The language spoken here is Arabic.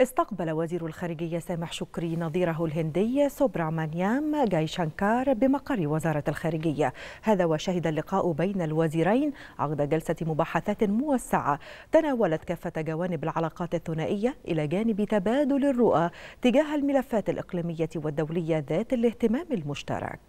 استقبل وزير الخارجية سامح شكري نظيره الهندي سوبرامانيام جاي شانكار بمقر وزارة الخارجية هذا وشهد اللقاء بين الوزيرين عقد جلسة مباحثات موسعة تناولت كافة جوانب العلاقات الثنائية إلى جانب تبادل الرؤى تجاه الملفات الإقليمية والدولية ذات الاهتمام المشترك